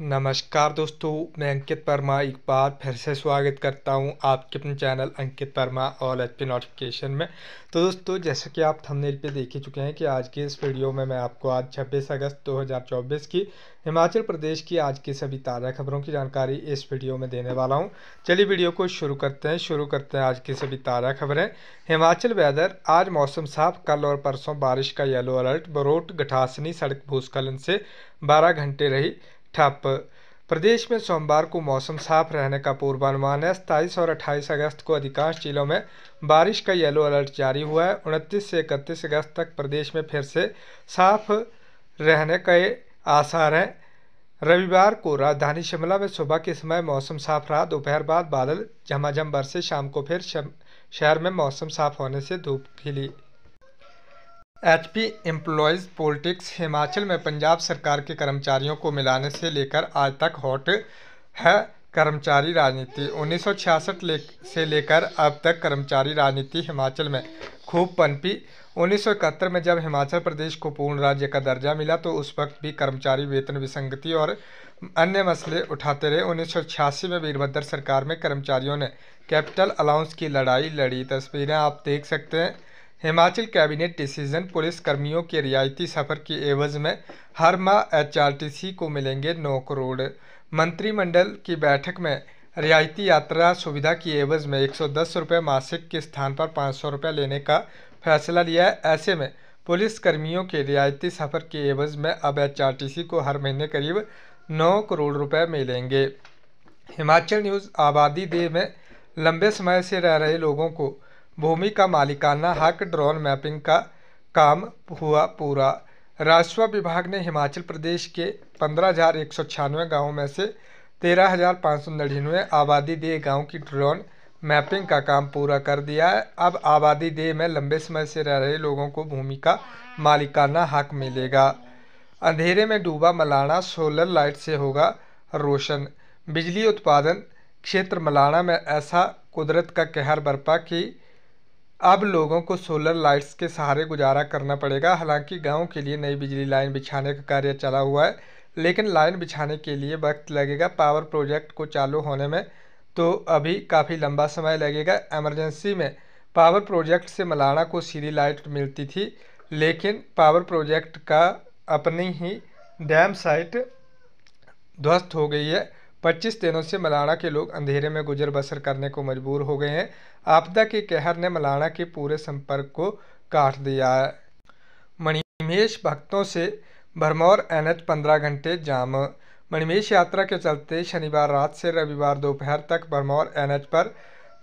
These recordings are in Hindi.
नमस्कार दोस्तों मैं अंकित वर्मा एक बार फिर से स्वागत करता हूं आपके अपने चैनल अंकित वर्मा और एच पी नोटिफिकेशन में तो दोस्तों जैसा कि आप थंबनेल पे देख ही चुके हैं कि आज के इस वीडियो में मैं आपको आज 26 अगस्त 2024 की हिमाचल प्रदेश की आज की सभी ताज़ा खबरों की जानकारी इस वीडियो में देने वाला हूँ चलिए वीडियो को शुरू करते हैं शुरू करते हैं आज की सभी ताज़ा खबरें हिमाचल वेदर आज मौसम साफ कल और परसों बारिश का येलो अलर्ट बरोट गठासनी सड़क भूस्खलन से बारह घंटे रही ठप प्रदेश में सोमवार को मौसम साफ रहने का पूर्वानुमान है सताईस और अट्ठाईस अगस्त को अधिकांश जिलों में बारिश का येलो अलर्ट जारी हुआ है उनतीस से इकतीस अगस्त तक प्रदेश में फिर से साफ रहने के आसार हैं रविवार को राजधानी शिमला में सुबह के समय मौसम साफ रहा दोपहर बाद बादल झमाझम बरसे शाम को फिर शहर में मौसम साफ होने से धूप खिली एचपी एम्प्लॉयज़ पॉलिटिक्स हिमाचल में पंजाब सरकार के कर्मचारियों को मिलाने से लेकर आज तक हॉट है कर्मचारी राजनीति 1966 ले, से लेकर अब तक कर्मचारी राजनीति हिमाचल में खूब पनपी उन्नीस में जब हिमाचल प्रदेश को पूर्ण राज्य का दर्जा मिला तो उस वक्त भी कर्मचारी वेतन विसंगति और अन्य मसले उठाते रहे उन्नीस में वीरभद्र सरकार में कर्मचारियों ने कैपिटल अलाउंस की लड़ाई लड़ी तस्वीरें आप देख सकते हैं हिमाचल कैबिनेट डिसीजन पुलिस कर्मियों के रियायती सफ़र की एवज में हर माह एचआरटीसी को मिलेंगे नौ करोड़ मंत्रिमंडल की बैठक में रियायती यात्रा सुविधा की एवज में एक सौ दस रुपये मासिक के स्थान पर पाँच सौ रुपये लेने का फैसला लिया है ऐसे में पुलिस कर्मियों के रियायती सफ़र के एवज में अब एचआरटीसी को हर महीने करीब नौ करोड़ रुपये मिलेंगे हिमाचल न्यूज़ आबादी देह में लंबे समय से रह रहे लोगों को भूमि का मालिकाना हक ड्रोन मैपिंग का काम हुआ पूरा राजस्व विभाग ने हिमाचल प्रदेश के पंद्रह हज़ार एक सौ छियानवे गाँवों में से तेरह हज़ार पाँच सौ नड़िनवे आबादी देह गाँव की ड्रोन मैपिंग का काम पूरा कर दिया है अब आबादी देह में लंबे समय से रह रहे लोगों को भूमि का मालिकाना हक मिलेगा अंधेरे में डूबा मलाना सोलर लाइट से होगा रोशन बिजली उत्पादन क्षेत्र मलाना में ऐसा कुदरत का कहर बरपा की अब लोगों को सोलर लाइट्स के सहारे गुजारा करना पड़ेगा हालांकि गांव के लिए नई बिजली लाइन बिछाने का कार्य चला हुआ है लेकिन लाइन बिछाने के लिए वक्त लगेगा पावर प्रोजेक्ट को चालू होने में तो अभी काफ़ी लंबा समय लगेगा एमरजेंसी में पावर प्रोजेक्ट से मलाना को सीधी लाइट मिलती थी लेकिन पावर प्रोजेक्ट का अपनी ही डैम साइट ध्वस्त हो गई है पच्चीस दिनों से मलाड़ा के लोग अंधेरे में गुजर बसर करने को मजबूर हो गए हैं आपदा के कहर ने मलाड़ा के पूरे संपर्क को काट दिया है मणिमेश भक्तों से भरमौर एन एच पंद्रह घंटे जाम मणिमेश यात्रा के चलते शनिवार रात से रविवार दोपहर तक भरमौर एन एच पर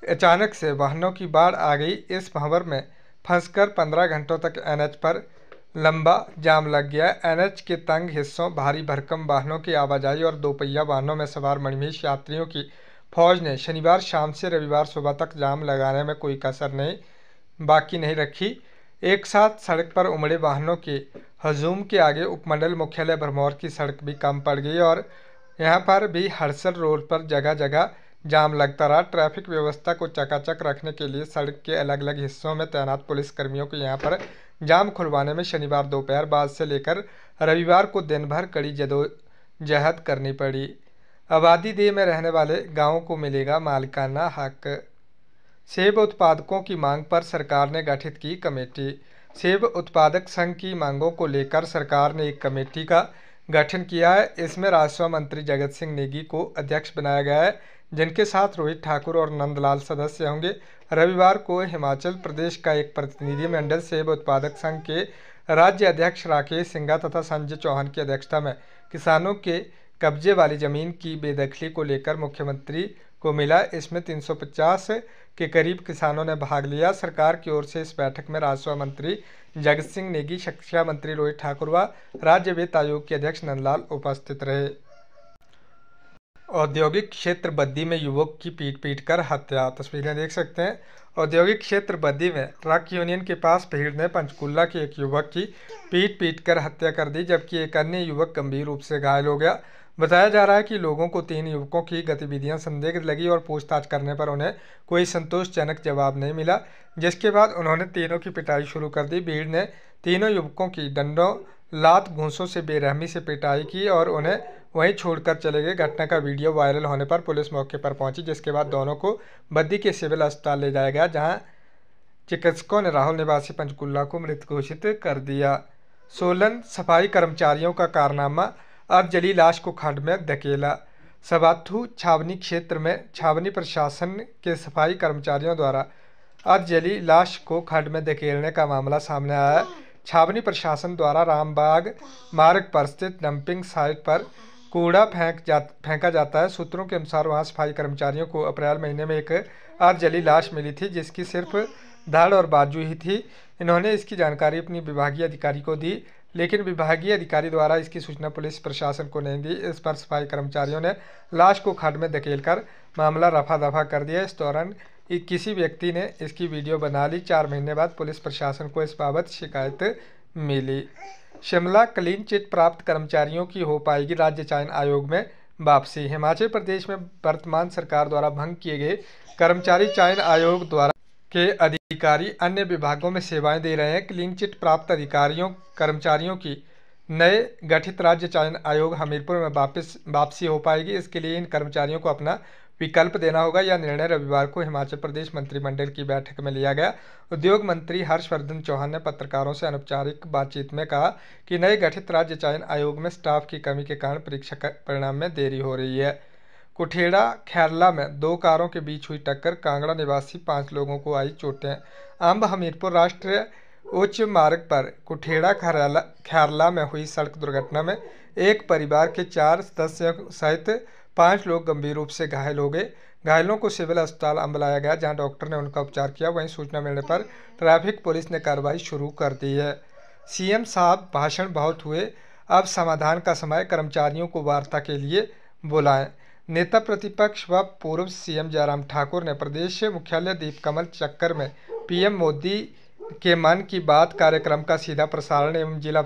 अचानक से वाहनों की बाढ़ आ गई इस भंवर में फंसकर पंद्रह घंटों तक एन एच पर लंबा जाम लग गया है एनएच के तंग हिस्सों भारी भरकम वाहनों की आवाजाही और दोपहिया वाहनों में सवार मणिमेश यात्रियों की फौज ने शनिवार शाम से रविवार सुबह तक जाम लगाने में कोई कसर नहीं बाकी नहीं रखी एक साथ सड़क पर उमड़े वाहनों के हजूम के आगे उपमंडल मुख्यालय भरमौर की सड़क भी कम पड़ गई और यहाँ पर भी हरसल रोड पर जगह जगह जाम लगता रहा ट्रैफिक व्यवस्था को चकाचक रखने के लिए सड़क के अलग अलग हिस्सों में तैनात पुलिसकर्मियों को यहाँ पर जाम खुलवाने में शनिवार दोपहर बाद से लेकर रविवार को दिन भर कड़ी जदोजहद करनी पड़ी आबादी देह में रहने वाले गांवों को मिलेगा मालिकाना हक सेब उत्पादकों की मांग पर सरकार ने गठित की कमेटी सेब उत्पादक संघ की मांगों को लेकर सरकार ने एक कमेटी का गठन किया है इसमें राजस्व मंत्री जगत सिंह नेगी को अध्यक्ष बनाया गया है जिनके साथ रोहित ठाकुर और नंदलाल सदस्य होंगे रविवार को हिमाचल प्रदेश का एक प्रतिनिधिमंडल सेब उत्पादक संघ के राज्य अध्यक्ष राकेश सिंघा तथा संजय चौहान की अध्यक्षता में किसानों के कब्जे वाली जमीन की बेदखली को लेकर मुख्यमंत्री को मिला इसमें 350 के करीब किसानों ने भाग लिया सरकार की ओर से इस बैठक में राजस्व मंत्री जगत सिंह नेगी शिक्षा मंत्री रोहित ठाकुर व राज्य वित्त आयोग के अध्यक्ष नंदलाल उपस्थित रहे औद्योगिक क्षेत्र बद्दी में युवक की पीट पीट कर हत्या तस्वीरें देख सकते हैं औद्योगिक क्षेत्र बद्दी में ट्रक यूनियन के पास भीड़ ने पंचकुला के एक युवक की पीट पीट कर हत्या कर दी जबकि एक अन्य युवक गंभीर रूप से घायल हो गया बताया जा रहा है कि लोगों को तीन युवकों की गतिविधियां संदिग्ध लगी और पूछताछ करने पर उन्हें कोई संतोषजनक जवाब नहीं मिला जिसके बाद उन्होंने तीनों की पिटाई शुरू कर दी भीड़ ने तीनों युवकों की डंडों लात घूसों से बेरहमी से पिटाई की और उन्हें वहीं छोड़कर चले गए घटना का वीडियो वायरल होने पर पुलिस मौके पर पहुंची जिसके बाद दोनों को बद्दी के सिविल अस्पताल ले जाया गया जहां चिकित्सकों ने राहुल निवासी पंचकुल्ला को मृत घोषित कर दिया सोलन सफाई कर्मचारियों का कारनामा अब जली लाश को खंड में धकेला सवाथू छावनी क्षेत्र में छावनी प्रशासन के सफाई कर्मचारियों द्वारा अब जली लाश को खंड में धकेलने का मामला सामने आया छावनी प्रशासन द्वारा रामबाग मार्ग पर स्थित डंपिंग साइट पर कूड़ा फेंक जा फेंका जाता है सूत्रों के अनुसार वहाँ सफाई कर्मचारियों को अप्रैल महीने में एक जली लाश मिली थी जिसकी सिर्फ धड़ और बाजू ही थी इन्होंने इसकी जानकारी अपनी विभागीय अधिकारी को दी लेकिन विभागीय अधिकारी द्वारा इसकी सूचना पुलिस प्रशासन को नहीं दी इस पर सफाई कर्मचारियों ने लाश को खड में धकेल मामला रफा दफा कर दिया इस दौरान किसी व्यक्ति ने इसकी वीडियो बना ली चार महीने बाद पुलिस प्रशासन को इस बाबत शिकायत मिली शिमला क्लीन चिट प्राप्त कर्मचारियों की हो पाएगी राज्य चयन आयोग में वापसी हिमाचल प्रदेश में वर्तमान सरकार द्वारा भंग किए गए कर्मचारी चयन आयोग द्वारा के अधिकारी अन्य विभागों में सेवाएं दे रहे हैं क्लीन चिट प्राप्त अधिकारियों कर्मचारियों की नए गठित राज्य चयन आयोग हमीरपुर में वापस वापसी हो पाएगी इसके लिए इन कर्मचारियों को अपना विकल्प देना होगा यह निर्णय रविवार को हिमाचल प्रदेश मंत्रिमंडल की बैठक में लिया गया उद्योग मंत्री हर्षवर्धन चौहान ने पत्रकारों से अनौपचारिक बातचीत में कहा कि नए गठित राज्य चयन आयोग में स्टाफ की कमी के कारण परीक्षा परिणाम में देरी हो रही है कुठेड़ा खैरला में दो कारों के बीच हुई टक्कर कांगड़ा निवासी पांच लोगों को आई चोटें आम्ब हमीरपुर राष्ट्रीय उच्च मार्ग पर कुठेड़ा खैरला में हुई सड़क दुर्घटना में एक परिवार के चार सदस्यों सहित पाँच लोग गंभीर रूप से घायल हो गए घायलों को सिविल अस्पताल अम्बलाया गया जहां डॉक्टर ने उनका उपचार किया वहीं सूचना मिलने पर ट्रैफिक पुलिस ने कार्रवाई शुरू कर दी है सीएम साहब भाषण बहुत हुए अब समाधान का समय कर्मचारियों को वार्ता के लिए बुलाएं नेता प्रतिपक्ष व पूर्व सीएम जयराम ठाकुर ने प्रदेश मुख्यालय दीपकमल चक्कर में पीएम मोदी के मन की बात कार्यक्रम का सीधा प्रसारण एवं जिला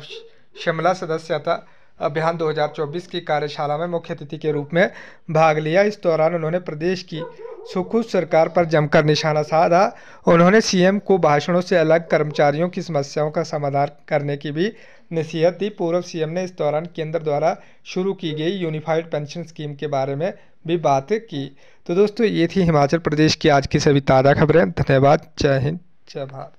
शिमला सदस्यता अभियान 2024 की कार्यशाला में मुख्य अतिथि के रूप में भाग लिया इस दौरान उन्होंने प्रदेश की सुखुद सरकार पर जमकर निशाना साधा उन्होंने सीएम को भाषणों से अलग कर्मचारियों की समस्याओं का समाधान करने की भी नसीहत दी पूर्व सीएम ने इस दौरान केंद्र द्वारा शुरू की गई यूनिफाइड पेंशन स्कीम के बारे में भी बात की तो दोस्तों ये थी हिमाचल प्रदेश की आज की सभी ताज़ा खबरें धन्यवाद जय हिंद जय भारत